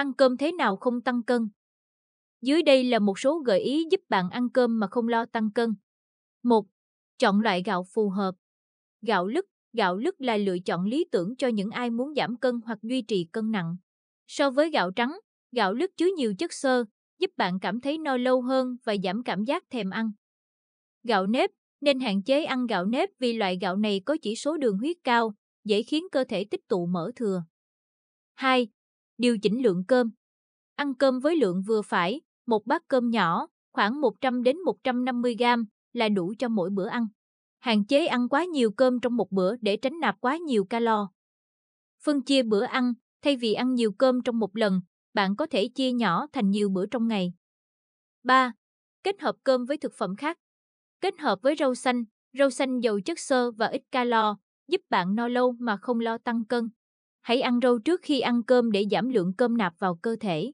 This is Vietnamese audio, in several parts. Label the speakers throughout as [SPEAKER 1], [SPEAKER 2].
[SPEAKER 1] Ăn cơm thế nào không tăng cân? Dưới đây là một số gợi ý giúp bạn ăn cơm mà không lo tăng cân. 1. Chọn loại gạo phù hợp. Gạo lứt, gạo lứt là lựa chọn lý tưởng cho những ai muốn giảm cân hoặc duy trì cân nặng. So với gạo trắng, gạo lứt chứa nhiều chất xơ, giúp bạn cảm thấy no lâu hơn và giảm cảm giác thèm ăn. Gạo nếp, nên hạn chế ăn gạo nếp vì loại gạo này có chỉ số đường huyết cao, dễ khiến cơ thể tích tụ mỡ thừa. 2 điều chỉnh lượng cơm. Ăn cơm với lượng vừa phải, một bát cơm nhỏ, khoảng 100 đến 150 gram là đủ cho mỗi bữa ăn. Hạn chế ăn quá nhiều cơm trong một bữa để tránh nạp quá nhiều calo. Phân chia bữa ăn, thay vì ăn nhiều cơm trong một lần, bạn có thể chia nhỏ thành nhiều bữa trong ngày. 3. Kết hợp cơm với thực phẩm khác. Kết hợp với rau xanh, rau xanh giàu chất xơ và ít calo, giúp bạn no lâu mà không lo tăng cân. Hãy ăn rau trước khi ăn cơm để giảm lượng cơm nạp vào cơ thể.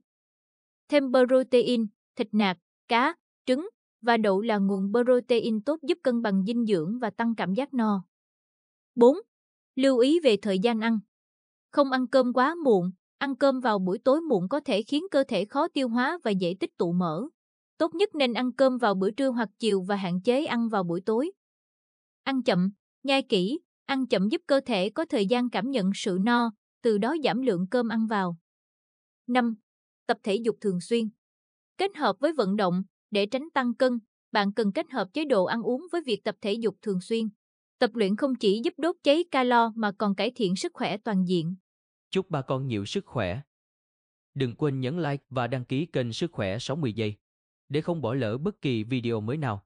[SPEAKER 1] Thêm protein, thịt nạc, cá, trứng và đậu là nguồn protein tốt giúp cân bằng dinh dưỡng và tăng cảm giác no. 4. Lưu ý về thời gian ăn. Không ăn cơm quá muộn, ăn cơm vào buổi tối muộn có thể khiến cơ thể khó tiêu hóa và dễ tích tụ mỡ. Tốt nhất nên ăn cơm vào bữa trưa hoặc chiều và hạn chế ăn vào buổi tối. Ăn chậm, nhai kỹ, Ăn chậm giúp cơ thể có thời gian cảm nhận sự no, từ đó giảm lượng cơm ăn vào. 5. Tập thể dục thường xuyên. Kết hợp với vận động, để tránh tăng cân, bạn cần kết hợp chế độ ăn uống với việc tập thể dục thường xuyên. Tập luyện không chỉ giúp đốt cháy calo mà còn cải thiện sức khỏe toàn diện.
[SPEAKER 2] Chúc bà con nhiều sức khỏe. Đừng quên nhấn like và đăng ký kênh Sức khỏe 60 giây để không bỏ lỡ bất kỳ video mới nào.